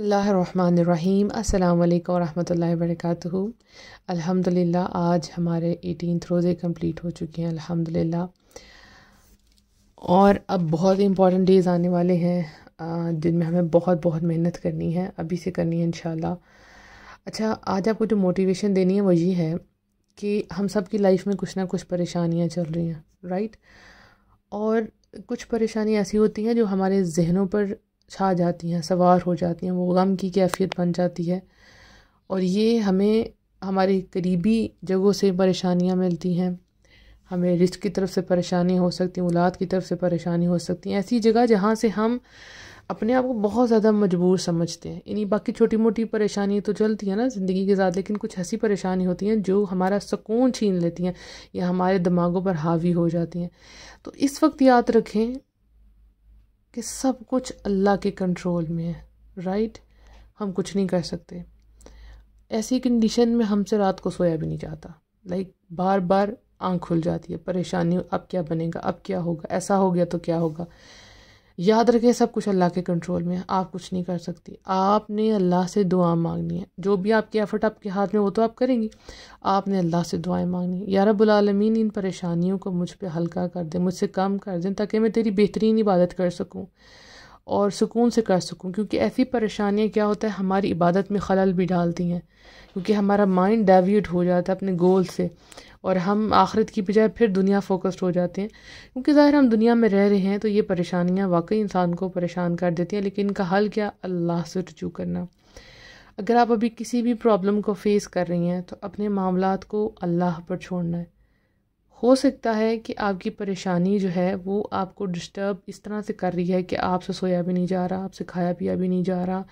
अल्लाम अस्सलाम वालेकुम वरहमतुल्लाहि वबरकातुहू अल्हम्दुलिल्लाह आज हमारे एटीन रोज़े कंप्लीट हो चुके हैं अल्हम्दुलिल्लाह और अब बहुत इंपॉर्टेंट डेज़ आने वाले हैं जिनमें हमें बहुत बहुत मेहनत करनी है अभी से करनी है इन अच्छा आज आपको जो मोटिवेशन देनी है वो ये है कि हम सब की लाइफ में कुछ ना कुछ परेशानियाँ चल रही हैं राइट और कुछ परेशानियाँ ऐसी होती हैं जो हमारे जहनों पर छा जाती हैं सवार हो जाती हैं वो गम की कैफियत बन जाती है और ये हमें हमारी करीबी जगहों से परेशानियाँ मिलती हैं हमें रिश्त की तरफ से परेशानी हो सकती है औलाद की तरफ से परेशानी हो सकती है ऐसी जगह जहाँ से हम अपने आप को बहुत ज़्यादा मजबूर समझते हैं इन्हीं बाकी छोटी मोटी परेशानियाँ तो चलती हैं ना ज़िंदगी के साथ लेकिन कुछ ऐसी परेशानी होती हैं जो हमारा सुकून छीन लेती हैं या हमारे दिमागों पर हावी हो जाती हैं तो इस वक्त याद रखें कि सब कुछ अल्लाह के कंट्रोल में है राइट हम कुछ नहीं कर सकते ऐसी कंडीशन में हमसे रात को सोया भी नहीं जाता लाइक बार बार आंख खुल जाती है परेशानी अब क्या बनेगा अब क्या होगा ऐसा हो गया तो क्या होगा याद रखें सब कुछ अल्लाह के कंट्रोल में है आप कुछ नहीं कर सकती आपने अल्लाह से दुआ मांगनी है जो भी आपकी एफर्ट आपके हाथ में वो तो आप करेंगी आपने अल्लाह से दुआएं मांगनी है यार रबालमीन इन परेशानियों को मुझ पर हल्का कर दें मुझसे कम कर दें ताकि मैं तेरी बेहतरीन इबादत कर सकूँ और सुकून से कर सकूँ क्योंकि ऐसी परेशानियाँ क्या होता है हमारी इबादत में खलल भी डालती हैं क्योंकि हमारा माइंड डाइव्यूट हो जाता है अपने गोल से और हम आखिरत की बजाय फिर दुनिया फोकस्ड हो जाते हैं क्योंकि ज़ाहिर हम दुनिया में रह रहे हैं तो ये परेशानियाँ वाकई इंसान को परेशान कर देती हैं लेकिन इनका हल क्या अल्लाह से रजू करना अगर आप अभी किसी भी प्रॉब्लम को फेस कर रही हैं तो अपने मामला को अल्लाह पर छोड़ना है हो सकता है कि आपकी परेशानी जो है वो आपको डिस्टर्ब इस तरह से कर रही है कि आपसे सोया भी नहीं जा रहा आपसे खाया पिया भी नहीं जा रहा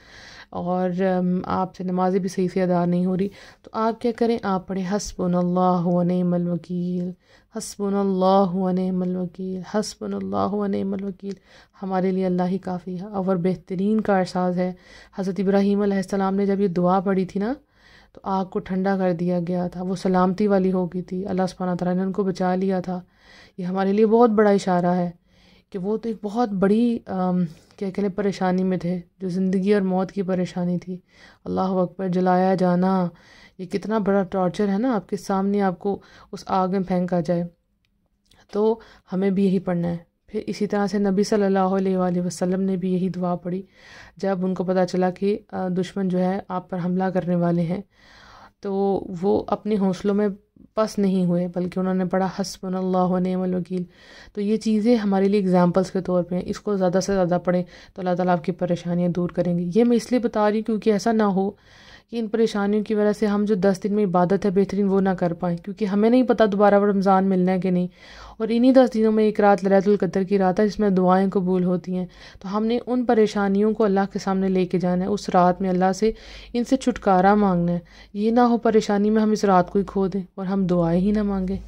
और आपसे नमाज़ें भी सही से अदा नहीं हो रही तो आप क्या करें आप पढ़ें हसबन वकील हसबन वकील हसबन वकील हमारे लिए अल्लाह ही काफ़ी है और बेहतरीन का एहसास है हज़रत इब्राहीम ने जब ये दुआ पढ़ी थी ना तो आग को ठंडा कर दिया गया था वो सलामती वाली हो गई थी अल्लाह सुबहाना तारा ने उनको बचा लिया था ये हमारे लिए बहुत बड़ा इशारा है कि वो तो एक बहुत बड़ी क्या कह लें परेशानी में थे जो ज़िंदगी और मौत की परेशानी थी अल्लाह अकबर जलाया जाना ये कितना बड़ा टॉर्चर है ना आपके सामने आपको उस आग में फेंका जाए तो हमें भी यही पढ़ना है फिर इसी तरह से नबी सल्लल्लाहु अलैहि वसल्लम ने भी यही दुआ पढ़ी जब उनको पता चला कि दुश्मन जो है आप पर हमला करने वाले हैं तो वो अपने हौसलों में पस नहीं हुए बल्कि उन्होंने पढ़ा हसबन अल्लाकील तो ये चीज़ें हमारे लिए एग्जांपल्स के तौर पे हैं इसको ज़्यादा से ज़्यादा पढ़ें तो अल्लाह ताला आपकी परेशानियाँ दूर करेंगी ये मैं इसलिए बता रही हूँ क्योंकि ऐसा ना हो कि इन परेशानियों की वजह से हम जो दस दिन में इबादत है बेहतरीन वो ना कर पाएँ क्योंकि हमें नहीं पता दोबारा रमज़ान मिलना है कि नहीं और इन्हीं दस दिनों में एक रात ललातुल्क़दर की रात है जिसमें दुआएँ कबूल होती हैं तो हमने उन परेशानियों को अल्लाह के सामने लेके जाना है उस रात में अल्लाह से इनसे छुटकारा मांगना है ये ना हो परेशानी में हम इस रात को ही खो दें और हम दुआएँ ही ना मांगें